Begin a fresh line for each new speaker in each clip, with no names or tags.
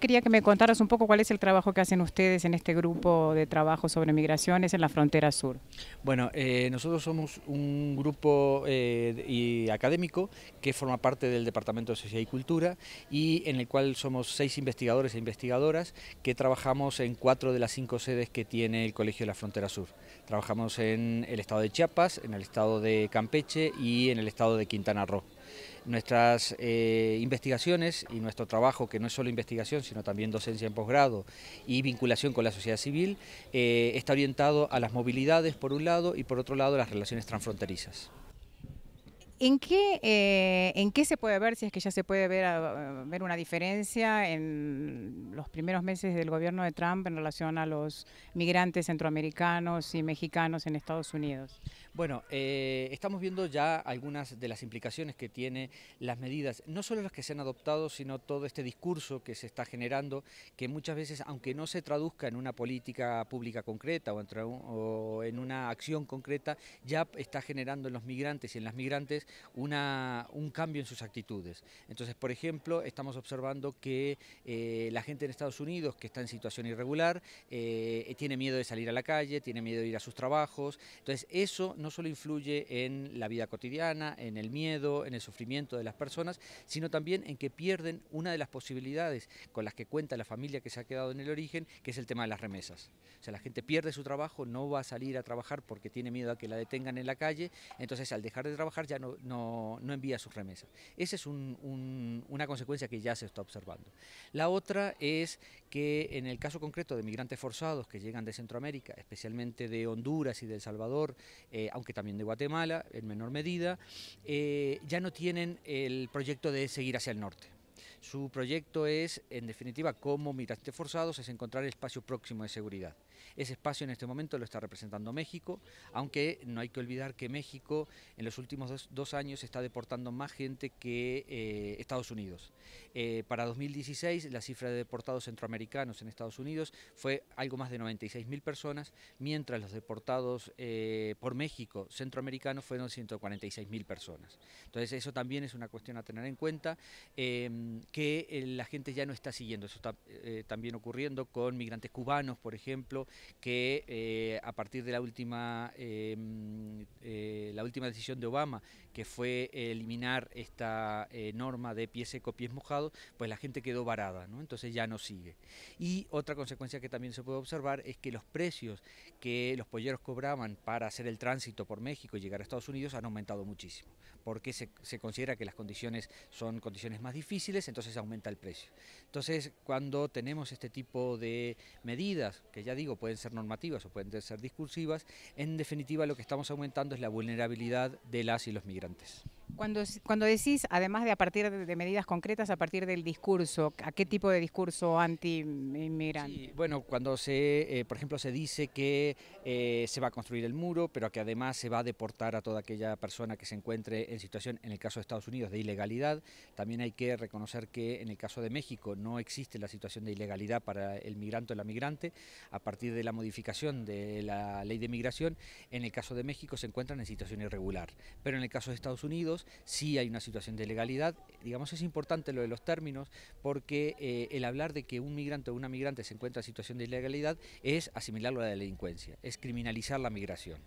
quería que me contaras un poco cuál es el trabajo que hacen ustedes en este grupo de trabajo sobre migraciones en la frontera sur.
Bueno, eh, nosotros somos un grupo eh, académico que forma parte del Departamento de Sociedad y Cultura y en el cual somos seis investigadores e investigadoras que trabajamos en cuatro de las cinco sedes que tiene el Colegio de la Frontera Sur. Trabajamos en el estado de Chiapas, en el estado de Campeche y en el estado de Quintana Roo. Nuestras eh, investigaciones y nuestro trabajo, que no es solo investigación, sino también docencia en posgrado y vinculación con la sociedad civil, eh, está orientado a las movilidades por un lado y por otro lado las relaciones transfronterizas.
¿En qué, eh, ¿En qué se puede ver, si es que ya se puede ver, ah, ver una diferencia en los primeros meses del gobierno de Trump en relación a los migrantes centroamericanos y mexicanos en Estados Unidos?
Bueno, eh, estamos viendo ya algunas de las implicaciones que tiene las medidas, no solo las que se han adoptado, sino todo este discurso que se está generando, que muchas veces, aunque no se traduzca en una política pública concreta o, en una acción concreta, ya está generando en los migrantes y en las migrantes una, un cambio en sus actitudes. Entonces, por ejemplo, estamos observando que eh, la gente en Estados Unidos que está en situación irregular eh, eh, tiene miedo de salir a la calle, tiene miedo de ir a sus trabajos. Entonces, eso no solo influye en la vida cotidiana, en el miedo, en el sufrimiento de las personas, sino también en que pierden una de las posibilidades con las que cuenta la familia que se ha quedado en el origen, que es el tema de las remesas. O sea, la gente pierde su trabajo, no va a salir a trabajar porque tiene miedo a que la detengan en la calle, entonces al dejar de trabajar ya no no, envía sus remesas. Esa es una consecuencia que ya se está observando. La otra es que en el caso concreto de migrantes forzados que llegan de Centroamérica, especialmente de Honduras y de El Salvador, eh, aunque también de Guatemala en menor medida, eh, ya no tienen el proyecto de seguir hacia el norte. Su proyecto es, en definitiva, como migrantes forzados, es encontrar el espacio próximo de seguridad. Ese espacio en este momento lo está representando México, aunque no hay que olvidar que México en los últimos dos, años está deportando más gente que eh, Estados Unidos. Eh, para 2016 la cifra de deportados centroamericanos en Estados Unidos fue algo más de 96.000 personas, mientras los deportados eh, por México centroamericanos fueron 146.000 personas. Entonces eso también es una cuestión a tener en cuenta. Em, que eh, la gente ya no está siguiendo. Eso está eh, también ocurriendo con migrantes cubanos, por ejemplo, que eh, a partir de la última, em, la última decisión de Obama, que fue eliminar esta norma de pies secos, pies mojados, pues la gente quedó varada, ¿no? entonces ya no sigue. Y otra consecuencia que también se puede observar es que los precios que los polleros cobraban para hacer el tránsito por México y llegar a Estados Unidos han aumentado muchísimo, porque se, se considera que las condiciones son condiciones más difíciles, entonces aumenta el precio. Entonces, cuando tenemos este tipo de medidas, que ya digo, pueden ser normativas o pueden ser discursivas, en definitiva lo que estamos aumentando es la vulnerabilidad de las y los migrantes.
Cuando, cuando decís, además de a partir de, medidas concretas, a partir del discurso, ¿a qué tipo de discurso anti-inmigrante?
bueno, cuando se, eh, por ejemplo, se dice que eh, se va a construir el muro, pero que además se va a deportar a toda aquella persona que se encuentre en situación, en el caso de Estados Unidos, de ilegalidad. También hay que reconocer que en el caso de México no existe la situación de ilegalidad para el migrante o la migrante. A partir de la modificación de la ley de migración, en el caso de México se encuentran en situación irregular. Pero en el caso de Estados Unidos, si hay una situación de ilegalidad, Digamos, es importante lo de los términos porque eh, el hablar de que un migrante o una migrante se encuentra en situación de ilegalidad es asimilarlo a la delincuencia, es criminalizar la migración.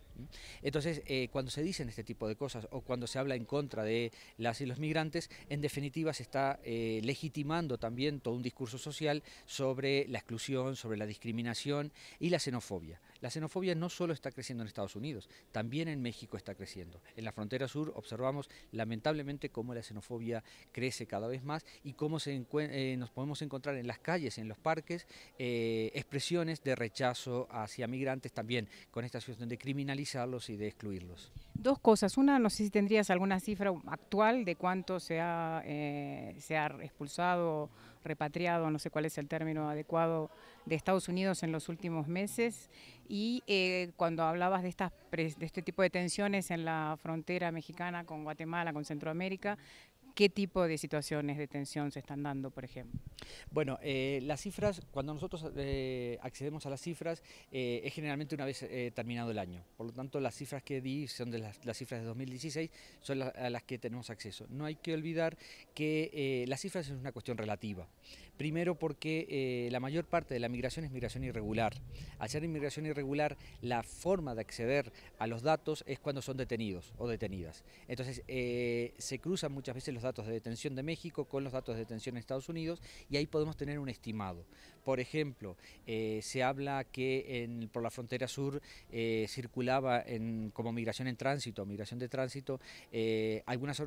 Entonces, eh, cuando se dicen este tipo de cosas o cuando se habla en contra de las y los migrantes, en definitiva se está eh, legitimando también todo un discurso social sobre la exclusión, sobre la discriminación y la xenofobia. La xenofobia no solo está creciendo en Estados Unidos, también en México está creciendo. En la frontera sur observamos lamentablemente cómo la xenofobia crece cada vez más y cómo se eh, nos podemos encontrar en las calles, en los parques, expresiones de rechazo hacia migrantes también con esta situación de criminalidad y de excluirlos.
Dos cosas. Una, no sé si tendrías alguna cifra actual de cuánto se ha, eh, se ha expulsado, repatriado, no sé cuál es el término adecuado, de Estados Unidos en los últimos meses. Y eh, cuando hablabas de, estas, de este tipo de tensiones en la frontera mexicana con Guatemala, con Centroamérica, ¿Qué tipo de
situaciones de tensión se están dando, por ejemplo? Bueno, eh, las cifras, cuando nosotros eh, accedemos a las cifras, eh, es generalmente una vez terminado el año. Por lo tanto, las cifras que di son de las, cifras de 2016, son a las que tenemos acceso. No hay que olvidar que las cifras es una cuestión relativa. Primero porque eh, la mayor parte de la migración es migración irregular. Al ser inmigración irregular, la forma de acceder a los datos es cuando son detenidos o detenidas. Entonces, eh, se cruzan muchas veces los datos de detención de México con los datos de detención de Estados Unidos y ahí podemos tener un estimado. Por ejemplo, eh, se habla que por la frontera sur eh, circulaba como migración en tránsito, migración de tránsito, eh, algunas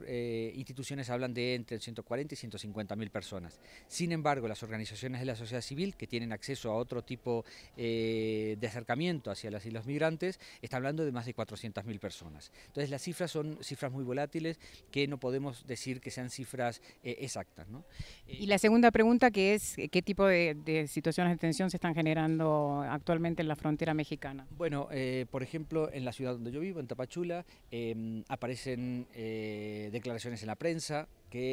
instituciones hablan de entre 140 y 150 mil personas. Sin embargo, las organizaciones de la sociedad civil que tienen acceso a otro tipo de acercamiento hacia las islas migrantes, está hablando de más de 400 mil personas. Entonces las cifras son cifras muy volátiles que no podemos decir que sean cifras exactas. y
la segunda pregunta que es, ¿qué tipo de situaciones de tensión se están generando actualmente en la frontera mexicana?
Bueno, eh, por ejemplo, en la ciudad donde yo vivo, en Tapachula, em, aparecen eh, declaraciones en la prensa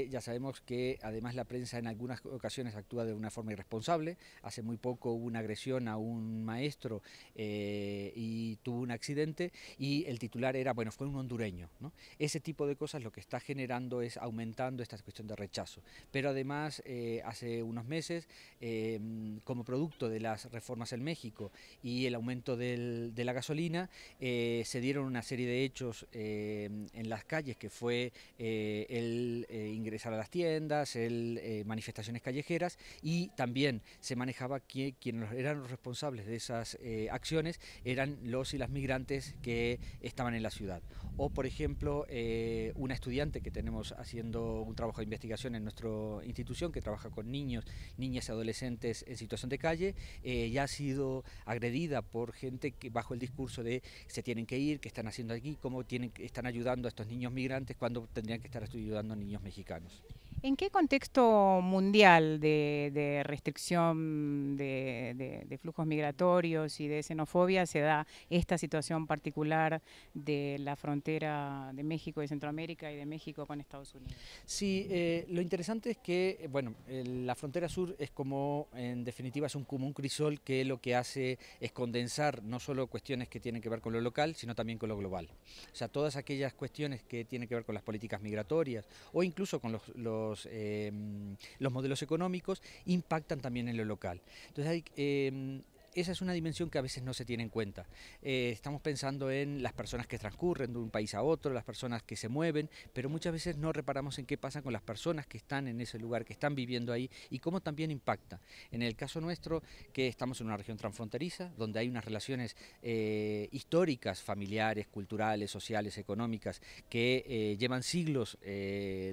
ya sabemos que además la prensa en algunas ocasiones actúa de una forma irresponsable. Hace muy poco hubo una agresión a un maestro eh, y tuvo un accidente y el titular era, bueno, fue un hondureño. Ese tipo de cosas lo que está generando es aumentando esta cuestión de rechazo. Pero además, eh, hace unos meses, em, como producto de las reformas en México y el aumento de la gasolina, eh, se dieron una serie de hechos em, en las calles que fue el ingresar a las tiendas, eh, manifestaciones callejeras y también se manejaba que quienes eran los responsables de esas eh, acciones eran los y las migrantes que estaban en la ciudad. O por ejemplo, eh, una estudiante que tenemos haciendo un trabajo de investigación en nuestra institución que trabaja con niños, niñas y adolescentes en situación de calle, ya ha sido agredida por gente que bajo el discurso de se tienen que ir, que están haciendo aquí, cómo tienen, están ayudando a estos niños migrantes cuando tendrían que estar ayudando a niños mexicanos. ich gar nicht.
¿En qué contexto mundial de, restricción de, flujos migratorios y de xenofobia se da esta situación particular de la frontera de México
y Centroamérica y de México con Estados Unidos? Sí, eh, lo interesante es que, eh, bueno, la frontera sur es como, en definitiva, es un, común crisol que lo que hace es condensar no solo cuestiones que tienen que ver con lo local, sino también con lo global. O sea, todas aquellas cuestiones que tienen que ver con las políticas migratorias o incluso con los Em, los, modelos económicos impactan también en lo local. Entonces hay, em, esa es una dimensión que a veces no se tiene en cuenta. Eh, estamos pensando en las personas que transcurren de un país a otro, las personas que se mueven, pero muchas veces no reparamos en qué pasa con las personas que están en ese lugar, que están viviendo ahí y cómo también impacta. En el caso nuestro, que estamos en una región transfronteriza, donde hay unas relaciones eh, históricas, familiares, culturales, sociales, económicas, que eh, llevan siglos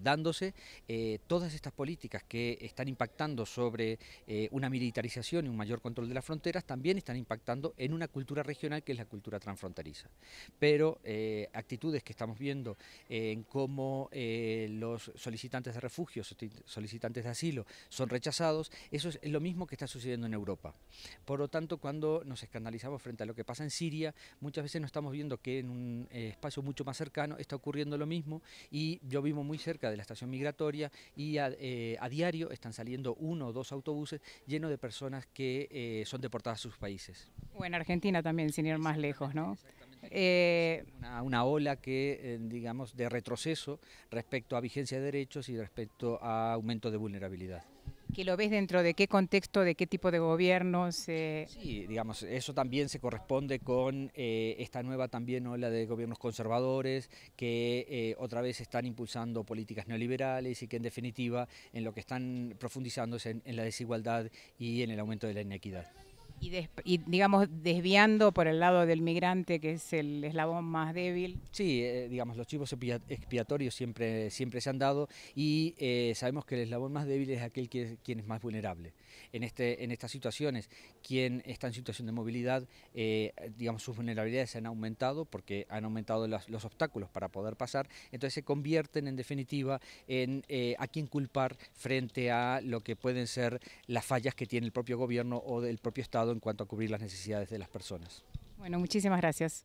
dándose, todas estas políticas que están impactando sobre una militarización y un mayor control de las fronteras, también están impactando en una cultura regional que es la cultura transfronteriza. Pero eh, actitudes que estamos viendo eh, en cómo eh, los solicitantes de refugio, solicitantes de asilo son rechazados, eso es lo mismo que está sucediendo en Europa. Por lo tanto, cuando nos escandalizamos frente a lo que pasa en Siria, muchas veces no estamos viendo que en un espacio mucho más cercano está ocurriendo lo mismo y yo vivo muy cerca de la estación migratoria y a diario están saliendo uno o dos autobuses llenos de personas que son deportadas sus países.
O en Argentina también, sin ir más lejos, ¿no?
Eh, una, ola que, eh, digamos, de retroceso respecto a vigencia de derechos y respecto a aumento de vulnerabilidad.
¿Que lo ves dentro de qué contexto, de qué tipo de gobiernos? Sí,
digamos, eso también se corresponde con eh, esta nueva también ola de gobiernos conservadores que otra vez están impulsando políticas neoliberales y que en definitiva en lo que están profundizando es en la desigualdad y en el aumento de la inequidad.
Y, digamos, desviando por el lado del migrante, que es el eslabón más débil.
Sí, eh, digamos, los chivos expiatorios siempre, siempre se han dado y eh, sabemos que el eslabón más débil es aquel que, quien es más vulnerable. En, este, en estas situaciones, quien está en situación de movilidad, eh, digamos, sus vulnerabilidades se han aumentado porque han aumentado los, obstáculos para poder pasar, entonces se convierten en definitiva en a quién culpar frente a lo que pueden ser las fallas que tiene el propio gobierno o del propio Estado en cuanto a cubrir las necesidades de las personas.
Bueno, muchísimas gracias.